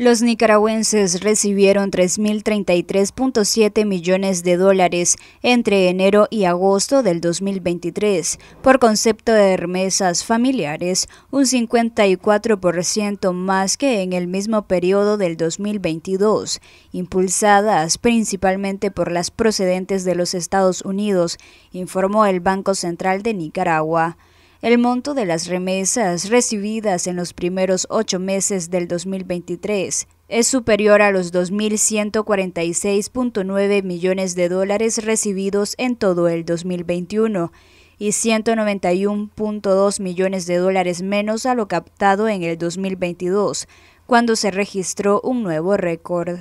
Los nicaragüenses recibieron 3.033.7 millones de dólares entre enero y agosto del 2023 por concepto de remesas familiares, un 54% más que en el mismo periodo del 2022, impulsadas principalmente por las procedentes de los Estados Unidos, informó el Banco Central de Nicaragua. El monto de las remesas recibidas en los primeros ocho meses del 2023 es superior a los 2.146.9 millones de dólares recibidos en todo el 2021 y 191.2 millones de dólares menos a lo captado en el 2022, cuando se registró un nuevo récord.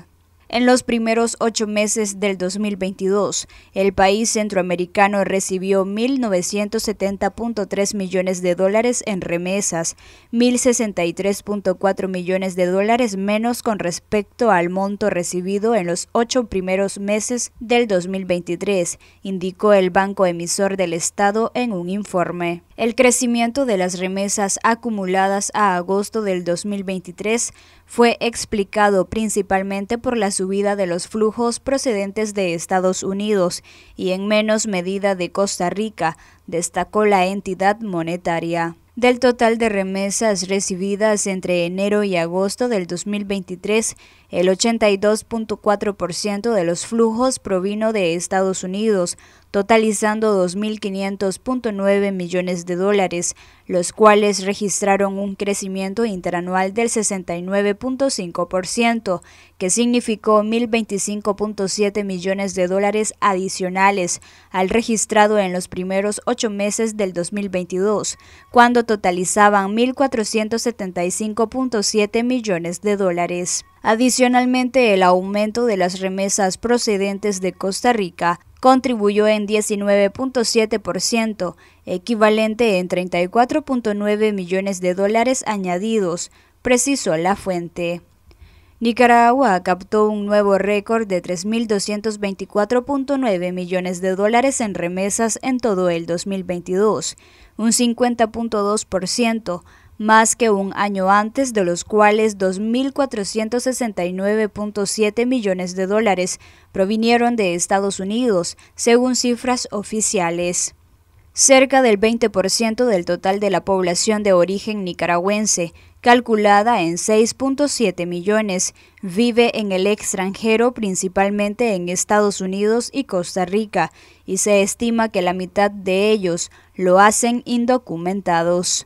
En los primeros ocho meses del 2022, el país centroamericano recibió 1.970.3 millones de dólares en remesas, 1.063.4 millones de dólares menos con respecto al monto recibido en los ocho primeros meses del 2023, indicó el banco emisor del Estado en un informe. El crecimiento de las remesas acumuladas a agosto del 2023 fue explicado principalmente por la subida de los flujos procedentes de Estados Unidos y en menos medida de Costa Rica, destacó la entidad monetaria. Del total de remesas recibidas entre enero y agosto del 2023, el 82.4% de los flujos provino de Estados Unidos, totalizando 2.500.9 millones de dólares, los cuales registraron un crecimiento interanual del 69.5%, que significó 1.025.7 millones de dólares adicionales al registrado en los primeros ocho meses del 2022, cuando totalizaban 1.475.7 millones de dólares. Adicionalmente, el aumento de las remesas procedentes de Costa Rica contribuyó en 19.7%, equivalente en 34.9 millones de dólares añadidos, precisó la fuente. Nicaragua captó un nuevo récord de 3.224.9 millones de dólares en remesas en todo el 2022, un 50.2% más que un año antes, de los cuales 2.469.7 millones de dólares provinieron de Estados Unidos, según cifras oficiales. Cerca del 20% del total de la población de origen nicaragüense, calculada en 6.7 millones, vive en el extranjero, principalmente en Estados Unidos y Costa Rica, y se estima que la mitad de ellos lo hacen indocumentados.